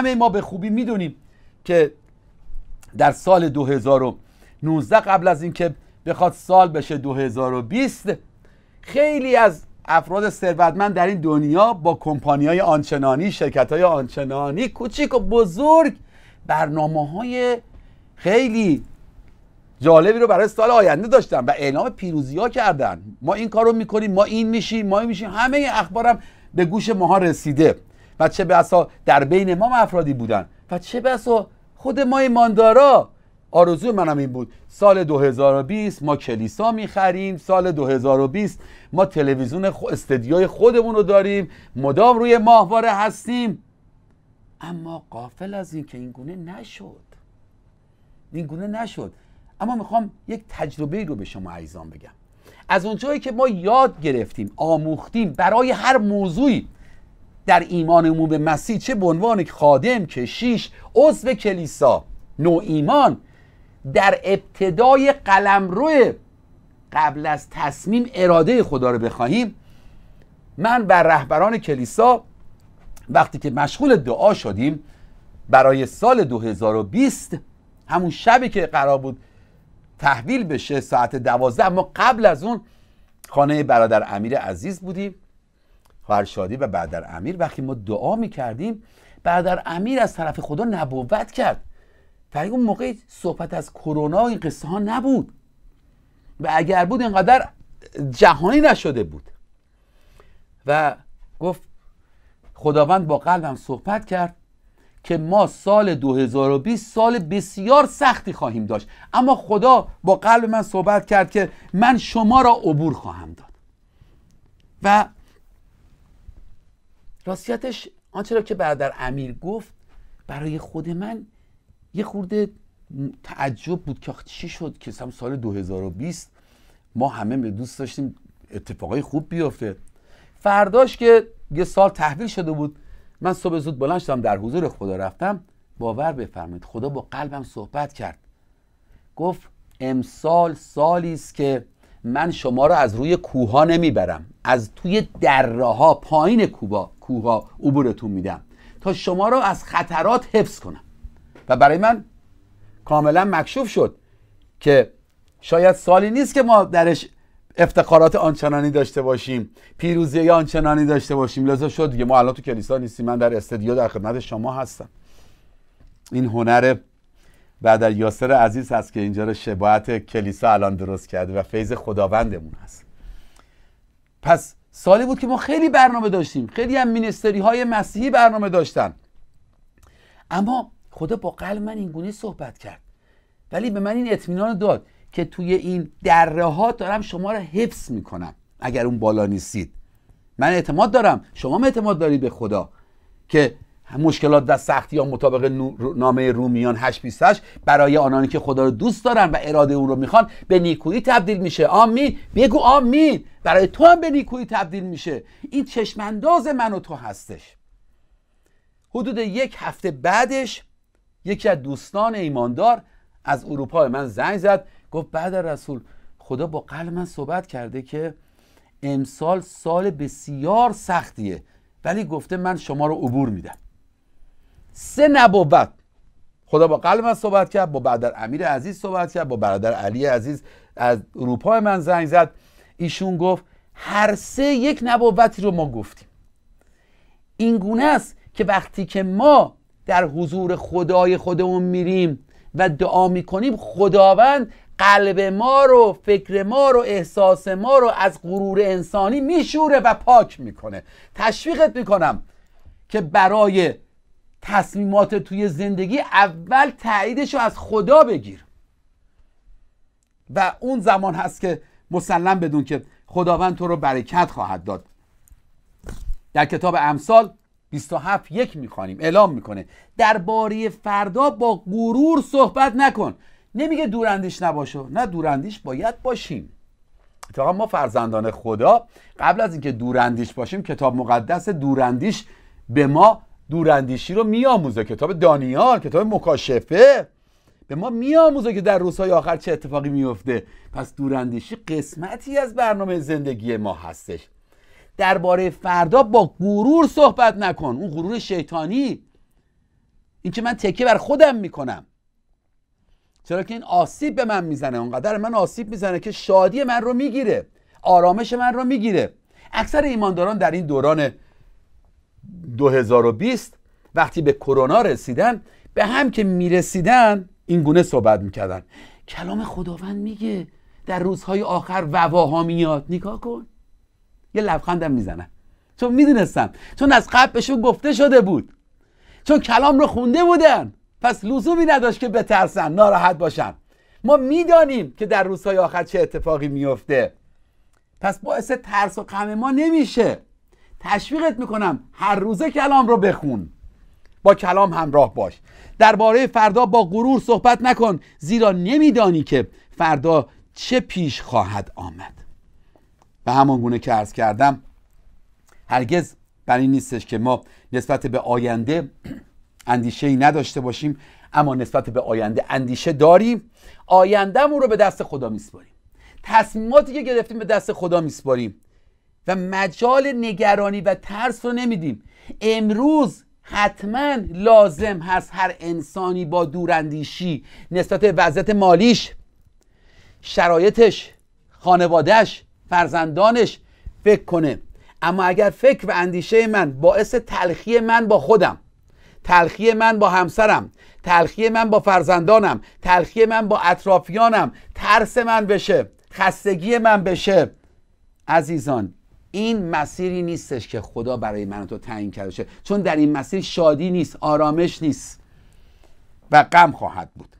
همه ما به خوبی میدونیم که در سال 2019 قبل از اینکه بخواد سال بشه 2020 خیلی از افراد ثروتمند در این دنیا با کمپانی های آنچنانی شرکت های آنچنانی کوچیک و بزرگ برنامه های خیلی جالبی رو برای سال آینده داشتن و اعلام پیروزی ها کردن ما این کار رو میکنیم ما این میشیم ما این میشیم همه اخبارم به گوش ماها رسیده و چه بسا در بین ما افرادی بودن و چه بسا خود ما ایماندارا آرزو منم این بود سال 2020 ما کلیسا میخریم سال 2020 ما تلویزیون خو خودمون رو داریم مدام روی ماهواره هستیم اما قافل از این که این گونه نشد این گونه نشد اما میخوام یک تجربه رو به شما عیزان بگم از اونجایی که ما یاد گرفتیم آموختیم برای هر موضوعی در ایمانمون به مسیح چه به عنوان خادم کشیش عضو کلیسا نو ایمان در ابتدای قلمرو قبل از تصمیم اراده خدا رو بخواهیم من بر رهبران کلیسا وقتی که مشغول دعا شدیم برای سال 2020 همون شبی که قرار بود تحویل بشه ساعت دوازده اما قبل از اون خانه برادر امیر عزیز بودیم خواهر شادی و بردر امیر وقتی ما دعا میکردیم بردر امیر از طرف خدا نبوت کرد در اون موقع صحبت از کرونا این قصه ها نبود و اگر بود اینقدر جهانی نشده بود و گفت خداوند با قلبم صحبت کرد که ما سال 2020 سال بسیار سختی خواهیم داشت اما خدا با قلب من صحبت کرد که من شما را عبور خواهم داد و راستیتش آنچه را که برادر امیر گفت برای خود من یه خورده تعجب بود که چی شد که سم سال 2020 ما همه به دوست داشتیم اتفاقای خوب بیفته فرداش که یه سال تحویل شده بود من صبح زود بلند شدم در حضور خدا رفتم باور بفرمایید خدا با قلبم صحبت کرد گفت امسال سالی است که من شما را از روی کوها نمیبرم از توی دره ها پایین کوبا کوه عبورتون میدم تا شما را از خطرات حفظ کنم و برای من کاملا مکشوف شد که شاید سالی نیست که ما درش افتخارات آنچنانی داشته باشیم پیروزی آنچنانی داشته باشیم لذا شد دیگه ما الان تو کلیسا نیستیم من در استدیو در خدمت شما هستم این هنر در یاسر عزیز هست که اینجا رو شباعت کلیسا الان درست کرده و فیض خداوندمون هست پس سالی بود که ما خیلی برنامه داشتیم خیلی هم مینستری های مسیحی برنامه داشتن اما خدا با قلب من این گونه صحبت کرد ولی به من این اطمینان داد که توی این دره ها دارم شما را حفظ میکنم اگر اون بالا نیستید من اعتماد دارم شما اعتماد دارید به خدا که مشکلات در سختی ها مطابق نامه رومیان 828 برای آنانی که خدا رو دوست دارن و اراده اون رو میخوان به نیکویی تبدیل میشه آمین بگو آمین برای تو هم به نیکویی تبدیل میشه این چشمانداز من و تو هستش حدود یک هفته بعدش یکی از دوستان ایماندار از اروپا من زنگ زد گفت بعد رسول خدا با قلب من صحبت کرده که امسال سال بسیار سختیه ولی گفته من شما رو عبور میدم سه نبوت خدا با قلب من صحبت کرد با برادر امیر عزیز صحبت کرد با برادر علی عزیز از اروپا من زنگ زد ایشون گفت هر سه یک نبوتی رو ما گفتیم این گونه است که وقتی که ما در حضور خدای خودمون میریم و دعا میکنیم خداوند قلب ما رو فکر ما رو احساس ما رو از غرور انسانی میشوره و پاک میکنه تشویقت میکنم که برای تصمیمات توی زندگی اول تاییدش رو از خدا بگیر و اون زمان هست که مسلم بدون که خداوند تو رو برکت خواهد داد در کتاب امثال 27 یک میخوانیم اعلام میکنه درباره فردا با غرور صحبت نکن نمیگه دوراندیش نباشه نه دوراندیش باید باشیم اتفاقا ما فرزندان خدا قبل از اینکه دوراندیش باشیم کتاب مقدس دوراندیش به ما دوراندیشی رو میآموزه کتاب دانیال کتاب مکاشفه به ما میآموزه که در روزهای آخر چه اتفاقی میفته پس دوراندیشی قسمتی از برنامه زندگی ما هستش درباره فردا با غرور صحبت نکن اون غرور شیطانی این که من تکیه بر خودم میکنم چرا که این آسیب به من میزنه اونقدر من آسیب میزنه که شادی من رو میگیره آرامش من رو میگیره اکثر ایمانداران در این دوران 2020 وقتی به کرونا رسیدن به هم که میرسیدن این گونه صحبت میکردن کلام خداوند میگه در روزهای آخر وواها میاد نگاه کن یه لبخندم میزنن چون میدونستم چون از قبل بهشون گفته شده بود چون کلام رو خونده بودن پس لزومی نداشت که بترسن ناراحت باشن ما میدانیم که در روزهای آخر چه اتفاقی میفته پس باعث ترس و غم ما نمیشه تشویقت میکنم هر روزه کلام رو بخون با کلام همراه باش درباره فردا با غرور صحبت نکن زیرا نمیدانی که فردا چه پیش خواهد آمد به همان گونه که عرض کردم هرگز بر این نیستش که ما نسبت به آینده اندیشه ای نداشته باشیم اما نسبت به آینده اندیشه داریم آیندهمون رو به دست خدا میسپاریم تصمیماتی که گرفتیم به دست خدا میسپاریم و مجال نگرانی و ترس رو نمیدیم امروز حتما لازم هست هر انسانی با دوراندیشی نسبت به وضعیت مالیش شرایطش خانوادهش فرزندانش فکر کنه اما اگر فکر و اندیشه من باعث تلخی من با خودم تلخی من با همسرم تلخی من با فرزندانم تلخی من با اطرافیانم ترس من بشه خستگی من بشه عزیزان این مسیری نیستش که خدا برای من تو تعیین کرده شد چون در این مسیر شادی نیست آرامش نیست و غم خواهد بود